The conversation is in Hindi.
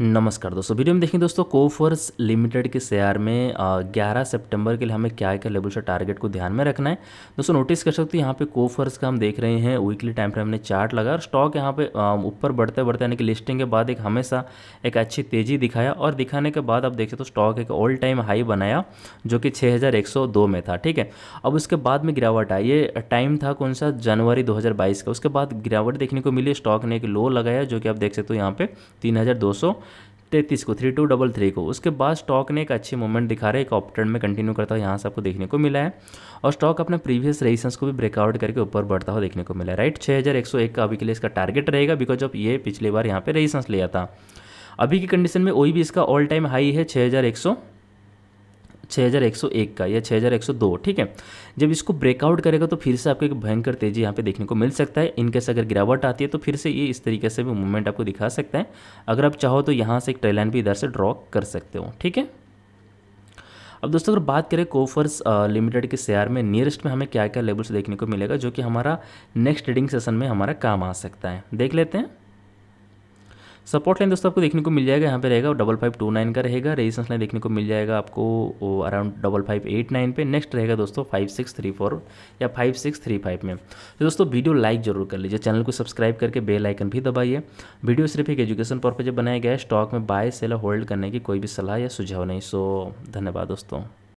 नमस्कार दोस्तों वीडियो में देखें दोस्तों कोफर्स लिमिटेड के शेयर में 11 सितंबर के लिए हमें क्या क्या लेवल से टारगेट को ध्यान में रखना है दोस्तों नोटिस कर सकते हो यहाँ पे कोफर्स का हम देख रहे हैं वीकली टाइम फ्रेम हमने चार्ट लगा और स्टॉक यहाँ पे ऊपर बढ़ते बढ़ते यानी कि लिस्टिंग के बाद एक हमेशा एक अच्छी तेज़ी दिखाया और दिखाने के बाद आप देखें तो स्टॉक एक ऑल टाइम हाई बनाया जो कि छः में था ठीक है अब उसके बाद में गिरावट आई ये टाइम था कौन सा जनवरी दो का उसके बाद गिरावट देखने को मिली स्टॉक ने एक लो लगाया जो कि आप देख सकते हो यहाँ पे तीन तैतीस को थ्री टू डबल थ्री को उसके बाद स्टॉक ने एक अच्छी मूवमेंट दिखा रहा है एक ऑप्टेंड में कंटिन्यू करता हुआ यहाँ से आपको देखने को मिला है और स्टॉक अपने प्रीवियस रेजिस्टेंस को भी ब्रेकआउट करके ऊपर बढ़ता हुआ देखने को मिला है राइट छः हज़ार एक सौ एक का अभी के लिए इसका टारगेट रहेगा बिकॉज ऑफ ये पिछली बार यहाँ पर रेजिस्टेंस लिया था अभी की कंडीशन में वही भी इसका ऑल टाइम हाई है छः हज़ार एक सौ 6101 का या 6102 ठीक है जब इसको ब्रेकआउट करेगा तो फिर से आपको एक भयंकर तेजी यहाँ पे देखने को मिल सकता है इनकेस अगर गिरावट आती है तो फिर से ये इस तरीके से भी मूवमेंट आपको दिखा सकता है अगर आप चाहो तो यहाँ से एक ट्रेलाइन भी इधर से ड्रॉ कर सकते हो ठीक है अब दोस्तों अगर बात करें कोफर्स लिमिटेड के शेयर में नियरेस्ट में हमें क्या क्या लेवल्स देखने को मिलेगा जो कि हमारा नेक्स्ट ट्रेडिंग सेशन में हमारा काम आ सकता है देख लेते हैं सपोर्ट लाइन दोस्तों आपको देखने को मिल जाएगा यहाँ पे रहेगा डबल फाइव टू नाइन का रहेगा रेजिस्टेंस लाइन देखने को मिल जाएगा आपको around double five eight nine पे नेक्स्ट रहेगा दोस्तों फाइव सिक्स थ्री फोर या फाइव सिक्स थ्री फाइव में तो दोस्तों वीडियो लाइक जरूर कर लीजिए चैनल को सब्सक्राइब करके बेल आइकन भी दबाइए वीडियो सिर्फ एक एजुकेशन पर्पज बनाया गया है स्टॉक में बाय सेल होल्ड करने की कोई भी सलाह या सुझाव नहीं सो धन्यवाद दोस्तों